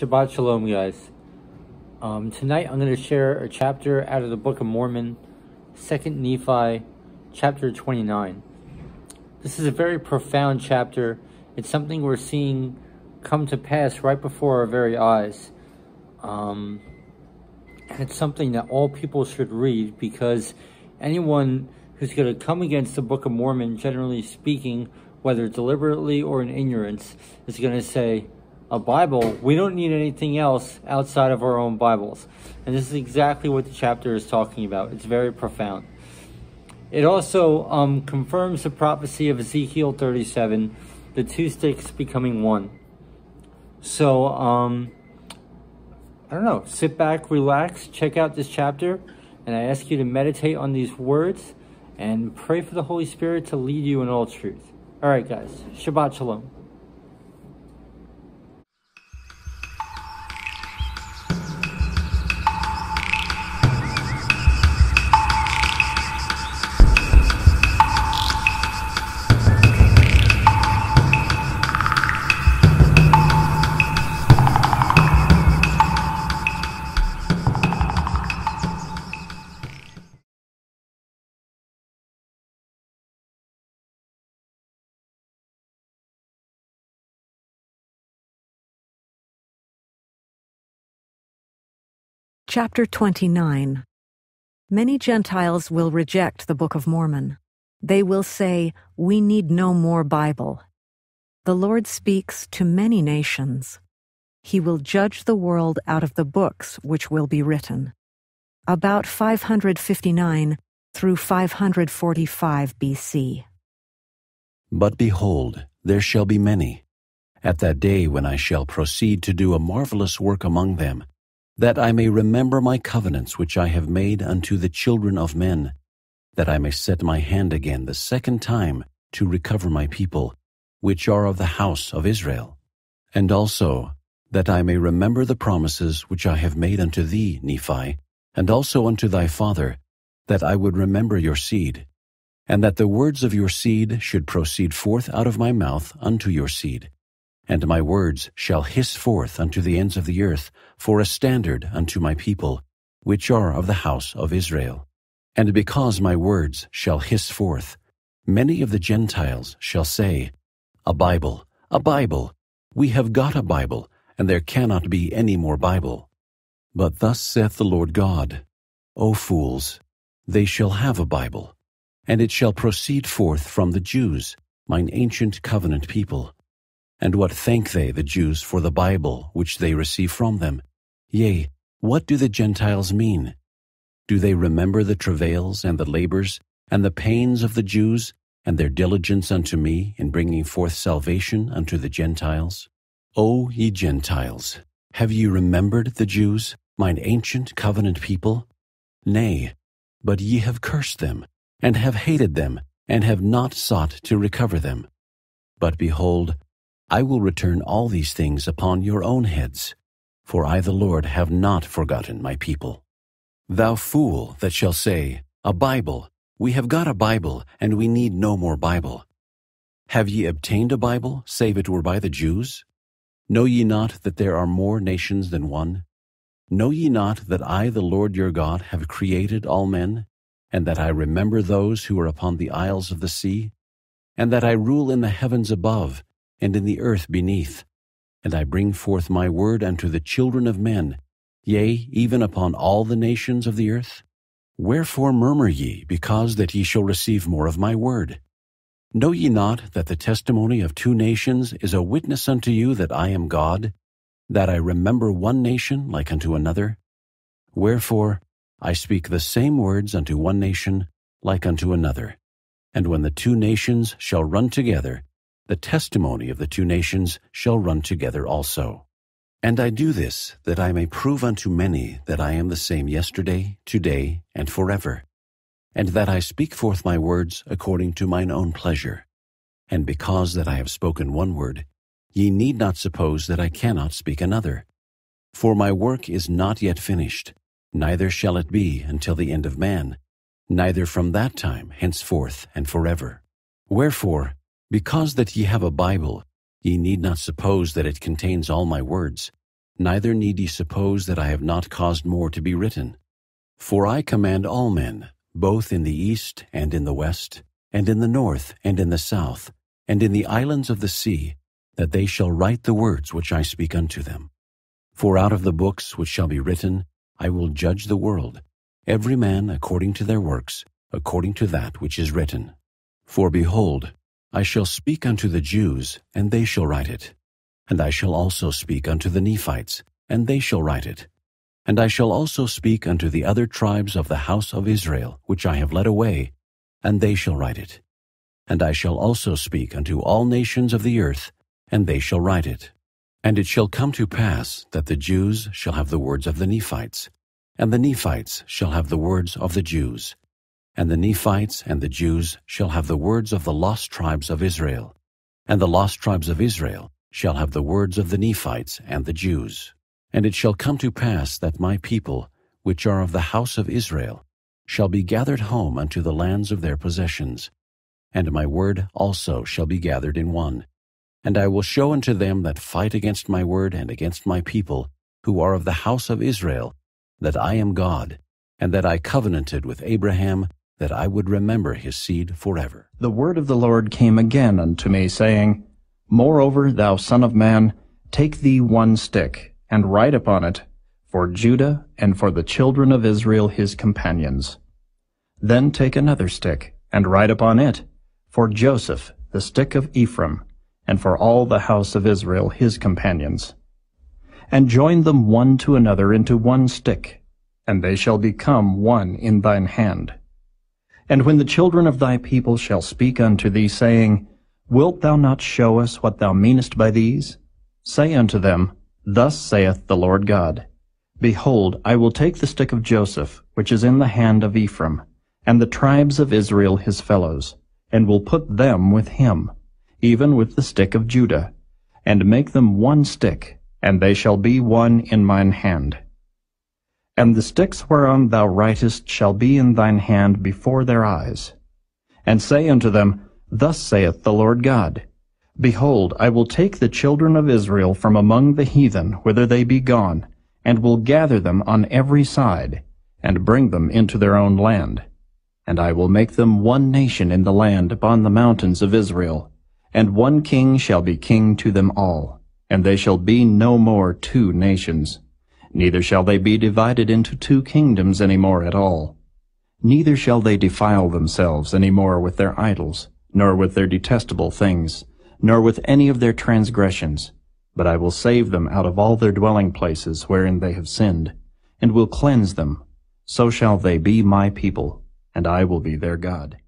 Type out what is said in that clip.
Shabbat Shalom, guys. Um, tonight I'm going to share a chapter out of the Book of Mormon, Second Nephi, chapter 29. This is a very profound chapter. It's something we're seeing come to pass right before our very eyes. Um, and it's something that all people should read because anyone who's going to come against the Book of Mormon, generally speaking, whether deliberately or in ignorance, is going to say, a Bible, we don't need anything else outside of our own Bibles. And this is exactly what the chapter is talking about. It's very profound. It also um, confirms the prophecy of Ezekiel 37, the two sticks becoming one. So, um, I don't know, sit back, relax, check out this chapter, and I ask you to meditate on these words and pray for the Holy Spirit to lead you in all truth. All right, guys, Shabbat Shalom. Chapter 29 Many Gentiles will reject the Book of Mormon. They will say, We need no more Bible. The Lord speaks to many nations. He will judge the world out of the books which will be written. About 559 through 545 BC. But behold, there shall be many, at that day when I shall proceed to do a marvelous work among them that I may remember my covenants which I have made unto the children of men, that I may set my hand again the second time to recover my people, which are of the house of Israel, and also that I may remember the promises which I have made unto thee, Nephi, and also unto thy father, that I would remember your seed, and that the words of your seed should proceed forth out of my mouth unto your seed, and my words shall hiss forth unto the ends of the earth, for a standard unto my people, which are of the house of Israel. And because my words shall hiss forth, many of the Gentiles shall say, A Bible, a Bible, we have got a Bible, and there cannot be any more Bible. But thus saith the Lord God, O fools, they shall have a Bible, and it shall proceed forth from the Jews, mine ancient covenant people and what thank they, the Jews, for the Bible, which they receive from them? Yea, what do the Gentiles mean? Do they remember the travails and the labors and the pains of the Jews and their diligence unto me in bringing forth salvation unto the Gentiles? O ye Gentiles, have ye remembered the Jews, mine ancient covenant people? Nay, but ye have cursed them, and have hated them, and have not sought to recover them. But behold, I will return all these things upon your own heads. For I, the Lord, have not forgotten my people. Thou fool that shall say, A Bible, we have got a Bible, and we need no more Bible. Have ye obtained a Bible, save it were by the Jews? Know ye not that there are more nations than one? Know ye not that I, the Lord your God, have created all men, and that I remember those who are upon the isles of the sea, and that I rule in the heavens above, and in the earth beneath. And I bring forth my word unto the children of men, yea, even upon all the nations of the earth? Wherefore murmur ye, because that ye shall receive more of my word? Know ye not that the testimony of two nations is a witness unto you that I am God, that I remember one nation like unto another? Wherefore I speak the same words unto one nation like unto another. And when the two nations shall run together, the testimony of the two nations shall run together also. And I do this, that I may prove unto many that I am the same yesterday, today, and forever, and that I speak forth my words according to mine own pleasure. And because that I have spoken one word, ye need not suppose that I cannot speak another. For my work is not yet finished, neither shall it be until the end of man, neither from that time henceforth and forever. Wherefore, because that ye have a Bible, ye need not suppose that it contains all my words, neither need ye suppose that I have not caused more to be written. For I command all men, both in the east and in the west, and in the north and in the south, and in the islands of the sea, that they shall write the words which I speak unto them. For out of the books which shall be written, I will judge the world, every man according to their works, according to that which is written. For behold, I shall speak unto the Jews, and they shall write it. And I shall also speak unto the Nephites, and they shall write it. And I shall also speak unto the other tribes of the house of Israel, which I have led away, and they shall write it. And I shall also speak unto all nations of the earth, and they shall write it. And it shall come to pass that the Jews shall have the words of the Nephites, and the Nephites shall have the words of the Jews. And the Nephites and the Jews shall have the words of the lost tribes of Israel, and the lost tribes of Israel shall have the words of the Nephites and the Jews. And it shall come to pass that my people, which are of the house of Israel, shall be gathered home unto the lands of their possessions. And my word also shall be gathered in one. And I will show unto them that fight against my word and against my people, who are of the house of Israel, that I am God, and that I covenanted with Abraham, that I would remember his seed forever. The word of the Lord came again unto me, saying, Moreover, thou son of man, take thee one stick, and write upon it, for Judah and for the children of Israel his companions. Then take another stick, and write upon it, for Joseph, the stick of Ephraim, and for all the house of Israel his companions. And join them one to another into one stick, and they shall become one in thine hand. And when the children of thy people shall speak unto thee, saying, Wilt thou not show us what thou meanest by these? Say unto them, Thus saith the Lord God, Behold, I will take the stick of Joseph, which is in the hand of Ephraim, and the tribes of Israel his fellows, and will put them with him, even with the stick of Judah, and make them one stick, and they shall be one in mine hand. And the sticks whereon thou writest shall be in thine hand before their eyes. And say unto them, Thus saith the Lord God, Behold, I will take the children of Israel from among the heathen, whither they be gone, and will gather them on every side, and bring them into their own land. And I will make them one nation in the land upon the mountains of Israel, and one king shall be king to them all, and they shall be no more two nations neither shall they be divided into two kingdoms any more at all. Neither shall they defile themselves any more with their idols, nor with their detestable things, nor with any of their transgressions. But I will save them out of all their dwelling places wherein they have sinned, and will cleanse them. So shall they be my people, and I will be their God.